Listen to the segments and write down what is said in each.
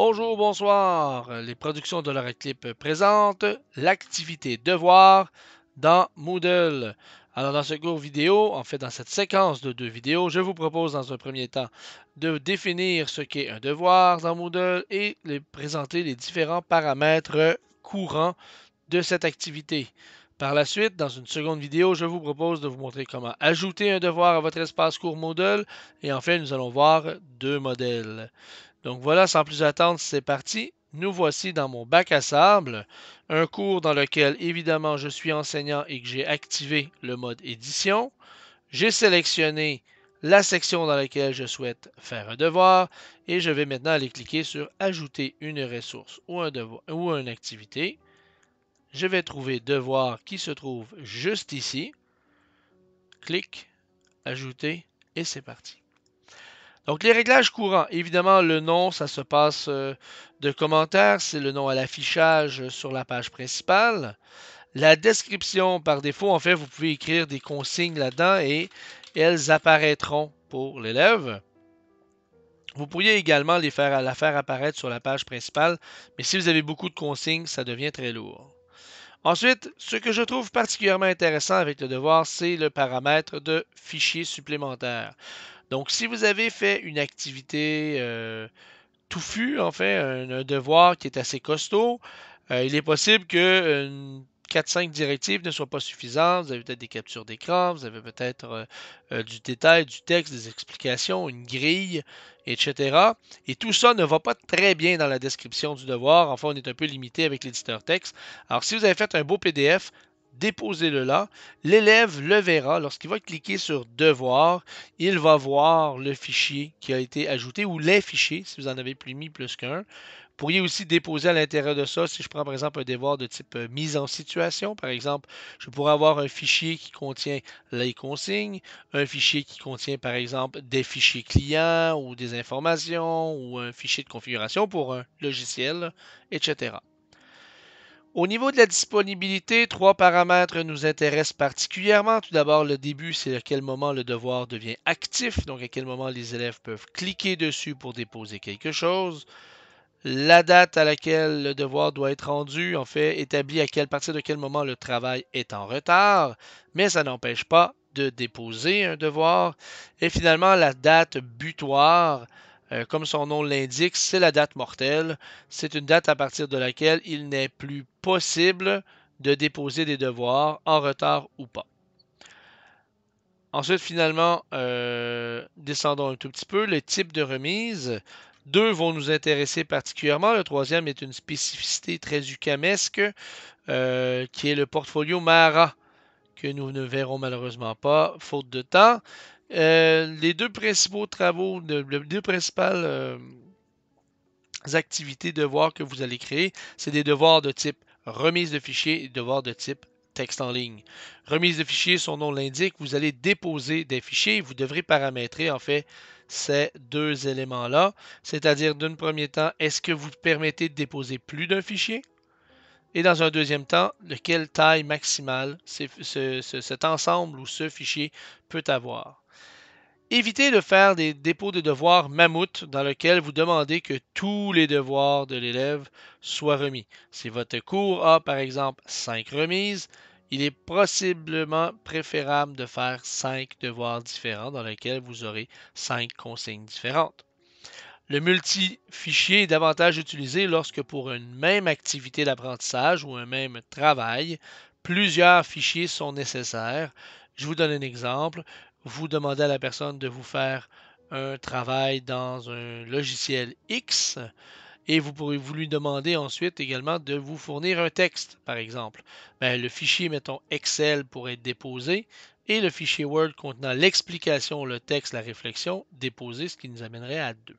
Bonjour, bonsoir. Les productions de Clip présentent l'activité devoir dans Moodle. Alors dans ce cours vidéo, en fait dans cette séquence de deux vidéos, je vous propose dans un premier temps de définir ce qu'est un devoir dans Moodle et de présenter les différents paramètres courants de cette activité. Par la suite, dans une seconde vidéo, je vous propose de vous montrer comment ajouter un devoir à votre espace cours Moodle et enfin nous allons voir deux modèles. Donc voilà, sans plus attendre, c'est parti. Nous voici dans mon bac à sable, un cours dans lequel évidemment je suis enseignant et que j'ai activé le mode édition. J'ai sélectionné la section dans laquelle je souhaite faire un devoir et je vais maintenant aller cliquer sur ajouter une ressource ou, un devoir, ou une activité. Je vais trouver devoir qui se trouve juste ici. Clique, ajouter et c'est parti. Donc, les réglages courants. Évidemment, le nom, ça se passe euh, de commentaires. C'est le nom à l'affichage euh, sur la page principale. La description, par défaut, en fait, vous pouvez écrire des consignes là-dedans et elles apparaîtront pour l'élève. Vous pourriez également les faire, la faire apparaître sur la page principale, mais si vous avez beaucoup de consignes, ça devient très lourd. Ensuite, ce que je trouve particulièrement intéressant avec le devoir, c'est le paramètre de fichier supplémentaire. Donc, si vous avez fait une activité euh, touffue, en fait, un, devoir qui est assez costaud, euh, il est possible que 4-5 euh, directives ne soient pas suffisantes. Vous avez peut-être des captures d'écran, vous avez peut-être du détail, du texte, des explications, une grille, etc. Et tout ça ne va pas très bien dans la description du devoir. Enfin, on est un peu limité avec l'éditeur texte. Alors, si vous avez fait un beau PDF, déposez-le là. L'élève le verra. Lorsqu'il va cliquer sur Devoir, il va voir le fichier qui a été ajouté ou les fichiers, si vous en avez plus mis plus qu'un. Vous pourriez aussi déposer à l'intérieur de ça, si je prends par exemple un devoir de type euh, mise en situation, par exemple, je pourrais avoir un fichier qui contient les consignes, un fichier qui contient par exemple des fichiers clients ou des informations ou un fichier de configuration pour un logiciel, etc. Au niveau de la disponibilité, trois paramètres nous intéressent particulièrement. Tout d'abord, le début, c'est à quel moment le devoir devient actif, donc à quel moment les élèves peuvent cliquer dessus pour déposer quelque chose. La date à laquelle le devoir doit être rendu, en fait, établit à quelle partir de quel moment le travail est en retard, mais ça n'empêche pas de déposer un devoir. Et finalement, la date butoir, euh, comme son nom l'indique, c'est la date mortelle. C'est une date à partir de laquelle il n'est plus possible de déposer des devoirs en retard ou pas. Ensuite, finalement, euh, descendons un tout petit peu, le type de remise. Deux vont nous intéresser particulièrement. Le troisième est une spécificité très ucamesque, euh, qui est le portfolio Mara, que nous ne verrons malheureusement pas, faute de temps. Euh, les deux principaux travaux, les deux principales euh, activités, devoirs que vous allez créer, c'est des devoirs de type remise de fichiers et devoirs de type texte en ligne. Remise de fichiers, son nom l'indique, vous allez déposer des fichiers, vous devrez paramétrer en fait ces deux éléments-là, c'est-à-dire d'un premier temps, est-ce que vous permettez de déposer plus d'un fichier? Et dans un deuxième temps, de quelle taille maximale cet ensemble ou ce fichier peut avoir. Évitez de faire des dépôts de devoirs mammouth dans lesquels vous demandez que tous les devoirs de l'élève soient remis. Si votre cours a par exemple 5 remises, il est possiblement préférable de faire 5 devoirs différents dans lesquels vous aurez 5 consignes différentes. Le multi-fichier est davantage utilisé lorsque pour une même activité d'apprentissage ou un même travail, plusieurs fichiers sont nécessaires. Je vous donne un exemple vous demandez à la personne de vous faire un travail dans un logiciel X et vous pourrez vous lui demander ensuite également de vous fournir un texte, par exemple. Ben, le fichier, mettons, Excel pourrait être déposé et le fichier Word contenant l'explication, le texte, la réflexion déposé, ce qui nous amènerait à deux.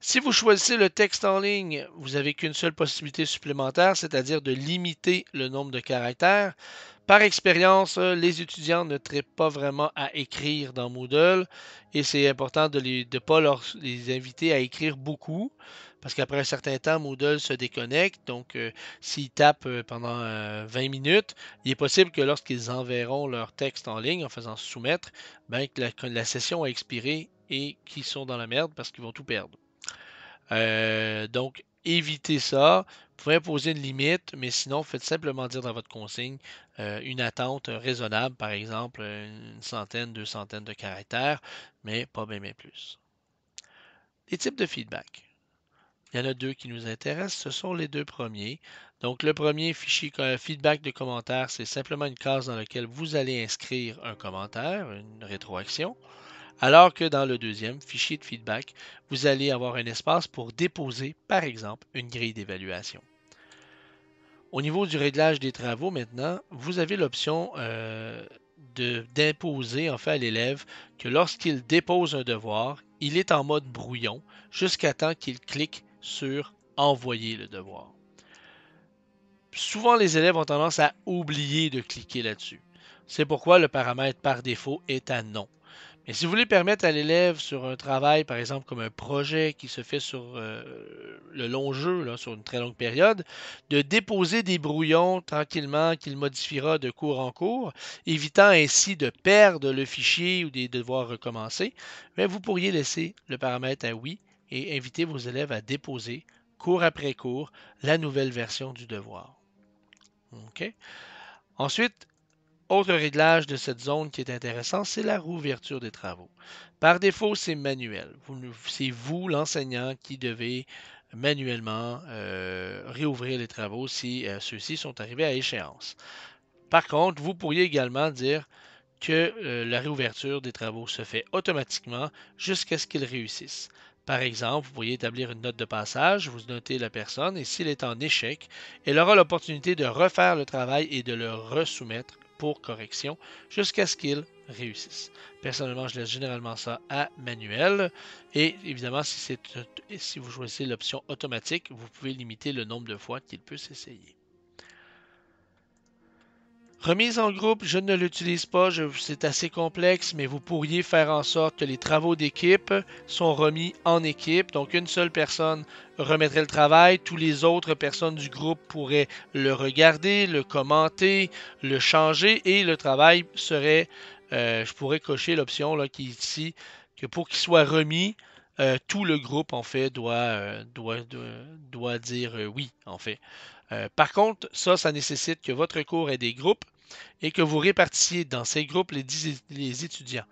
Si vous choisissez le texte en ligne, vous n'avez qu'une seule possibilité supplémentaire, c'est-à-dire de limiter le nombre de caractères. Par expérience, euh, les étudiants ne traitent pas vraiment à écrire dans Moodle et c'est important de ne pas les inviter à écrire beaucoup parce qu'après un certain temps, Moodle se déconnecte. Donc, euh, s'ils tapent euh, pendant 20 minutes, il est possible que lorsqu'ils enverront leur texte en ligne en faisant soumettre, ben, la session a expiré et qu'ils sont dans la merde parce qu'ils vont tout perdre. Euh, donc, évitez ça. Vous pouvez imposer une limite, mais sinon, faites simplement dire dans votre consigne euh, une attente raisonnable, par exemple une centaine, deux centaines de caractères, mais pas même plus. Les types de feedback. Il y en a deux qui nous intéressent, ce sont les deux premiers. Donc, le premier fichier feedback de commentaire, c'est simplement une case dans laquelle vous allez inscrire un commentaire, une rétroaction. Alors que dans le deuxième, fichier de feedback, vous allez avoir un espace pour déposer, par exemple, une grille d'évaluation. Au niveau du réglage des travaux maintenant, vous avez l'option euh, d'imposer en fait à l'élève que lorsqu'il dépose un devoir, il est en mode brouillon jusqu'à temps qu'il clique sur Envoyer le devoir. Souvent, les élèves ont tendance à oublier de cliquer là-dessus. C'est pourquoi le paramètre par défaut est à non. Et si vous voulez permettre à l'élève sur un travail, par exemple, comme un projet qui se fait sur euh, le long jeu, sur une très longue période, de déposer des brouillons tranquillement qu'il modifiera de cours en cours, évitant ainsi de perdre le fichier ou des devoirs recommencés, vous pourriez laisser le paramètre à oui et inviter vos élèves à déposer, cours après cours, la nouvelle version du devoir. Ensuite, autre réglage de cette zone qui est intéressant, c'est la rouverture des travaux. Par défaut, c'est manuel. C'est vous, l'enseignant, qui devez manuellement euh, réouvrir les travaux si euh, ceux-ci sont arrivés à échéance. Par contre, vous pourriez également dire que euh, la réouverture des travaux se fait automatiquement jusqu'à ce qu'ils réussissent. Par exemple, vous pourriez établir une note de passage, vous notez la personne et s'il est en échec, elle aura l'opportunité de refaire le travail et de le resoumettre pour correction jusqu'à ce qu'il réussisse. Personnellement, je laisse généralement ça à manuel. Et évidemment, si, si vous choisissez l'option automatique, vous pouvez limiter le nombre de fois qu'il peut s'essayer. Remise en groupe, je ne l'utilise pas, c'est assez complexe, mais vous pourriez faire en sorte que les travaux d'équipe sont remis en équipe. Donc une seule personne remettrait le travail, tous les autres personnes du groupe pourraient le regarder, le commenter, le changer et le travail serait, euh, je pourrais cocher l'option qui est ici, que pour qu'il soit remis, euh, tout le groupe en fait doit, euh, doit dire oui en fait. Euh, par contre, ça, ça nécessite que votre cours ait des groupes et que vous répartissiez dans ces groupes les étudiants.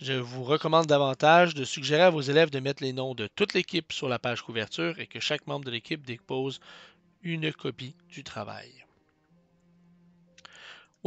Je vous recommande davantage de suggérer à vos élèves de mettre les noms de toute l'équipe sur la page couverture et que chaque membre de l'équipe dépose une copie du travail.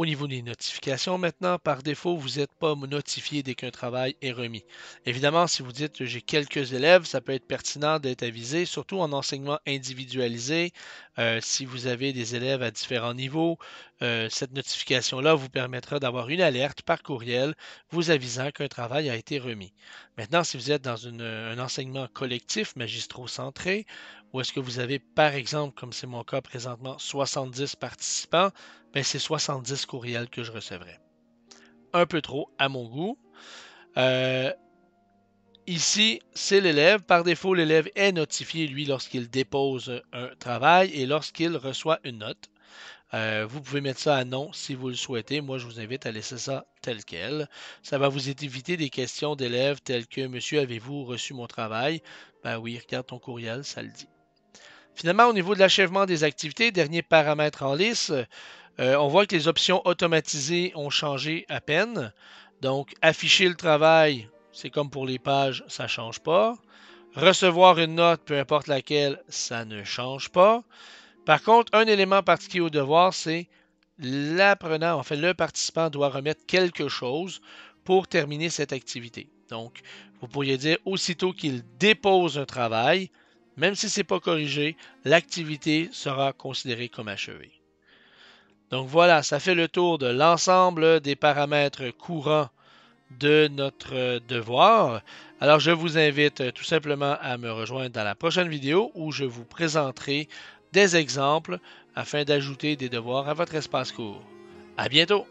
Au niveau des notifications maintenant, par défaut, vous n'êtes pas notifié dès qu'un travail est remis. Évidemment, si vous dites j'ai quelques élèves, ça peut être pertinent d'être avisé, surtout en enseignement individualisé. Euh, si vous avez des élèves à différents niveaux, euh, cette notification-là vous permettra d'avoir une alerte par courriel vous avisant qu'un travail a été remis. Maintenant, si vous êtes dans un enseignement collectif magistro centré, ou est-ce que vous avez, par exemple, comme c'est mon cas présentement, 70 participants, ben, c'est 70 courriels que je recevrai. Un peu trop à mon goût. Euh, ici, c'est l'élève. Par défaut, l'élève est notifié, lui, lorsqu'il dépose un travail et lorsqu'il reçoit une note. Euh, vous pouvez mettre ça à non si vous le souhaitez. Moi, je vous invite à laisser ça tel quel. Ça va vous éviter des questions d'élèves telles que Monsieur, avez-vous reçu mon travail Ben oui, regarde ton courriel, ça le dit. Finalement, au niveau de l'achèvement des activités, dernier paramètre en liste, euh, on voit que les options automatisées ont changé à peine. Donc, afficher le travail, c'est comme pour les pages, ça ne change pas. Recevoir une note, peu importe laquelle, ça ne change pas. Par contre, un élément particulier au devoir, c'est l'apprenant, en fait, le participant doit remettre quelque chose pour terminer cette activité. Donc, vous pourriez dire aussitôt qu'il dépose un travail, même si ce n'est pas corrigé, l'activité sera considérée comme achevée. Donc voilà, ça fait le tour de l'ensemble des paramètres courants de notre devoir. Alors je vous invite tout simplement à me rejoindre dans la prochaine vidéo où je vous présenterai des exemples afin d'ajouter des devoirs à votre espace cours. À bientôt!